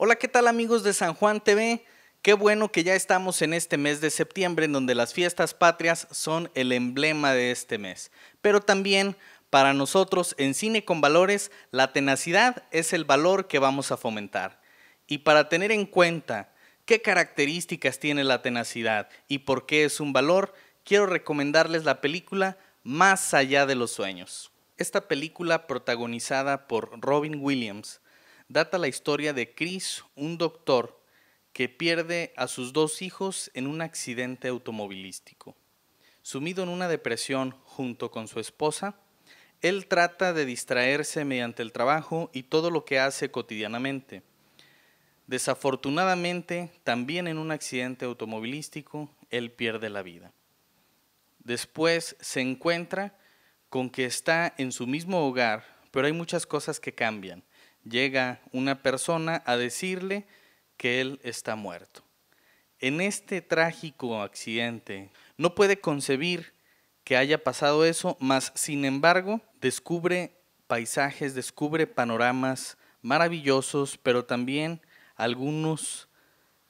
Hola, ¿qué tal amigos de San Juan TV? Qué bueno que ya estamos en este mes de septiembre en donde las fiestas patrias son el emblema de este mes. Pero también para nosotros en Cine con Valores, la tenacidad es el valor que vamos a fomentar. Y para tener en cuenta qué características tiene la tenacidad y por qué es un valor, quiero recomendarles la película Más allá de los sueños. Esta película protagonizada por Robin Williams data la historia de Chris, un doctor que pierde a sus dos hijos en un accidente automovilístico. Sumido en una depresión junto con su esposa, él trata de distraerse mediante el trabajo y todo lo que hace cotidianamente. Desafortunadamente, también en un accidente automovilístico, él pierde la vida. Después se encuentra con que está en su mismo hogar, pero hay muchas cosas que cambian llega una persona a decirle que él está muerto. En este trágico accidente no puede concebir que haya pasado eso, mas sin embargo descubre paisajes, descubre panoramas maravillosos, pero también algunos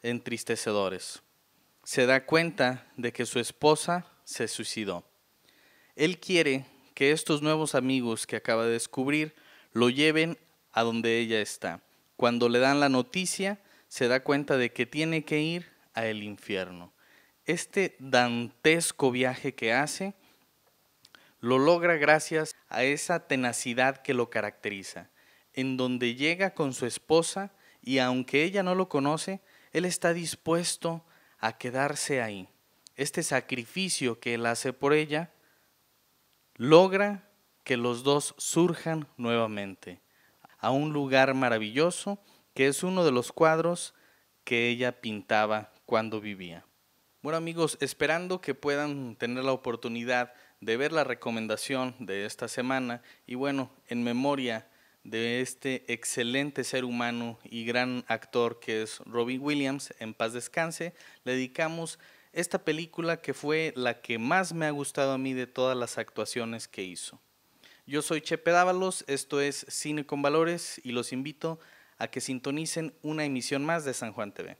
entristecedores. Se da cuenta de que su esposa se suicidó. Él quiere que estos nuevos amigos que acaba de descubrir lo lleven a donde ella está. Cuando le dan la noticia, se da cuenta de que tiene que ir a el infierno. Este dantesco viaje que hace lo logra gracias a esa tenacidad que lo caracteriza, en donde llega con su esposa y aunque ella no lo conoce, él está dispuesto a quedarse ahí. Este sacrificio que él hace por ella logra que los dos surjan nuevamente a un lugar maravilloso que es uno de los cuadros que ella pintaba cuando vivía. Bueno amigos, esperando que puedan tener la oportunidad de ver la recomendación de esta semana y bueno, en memoria de este excelente ser humano y gran actor que es Robbie Williams, en paz descanse, le dedicamos esta película que fue la que más me ha gustado a mí de todas las actuaciones que hizo. Yo soy Chepe Dávalos, esto es Cine con Valores y los invito a que sintonicen una emisión más de San Juan TV.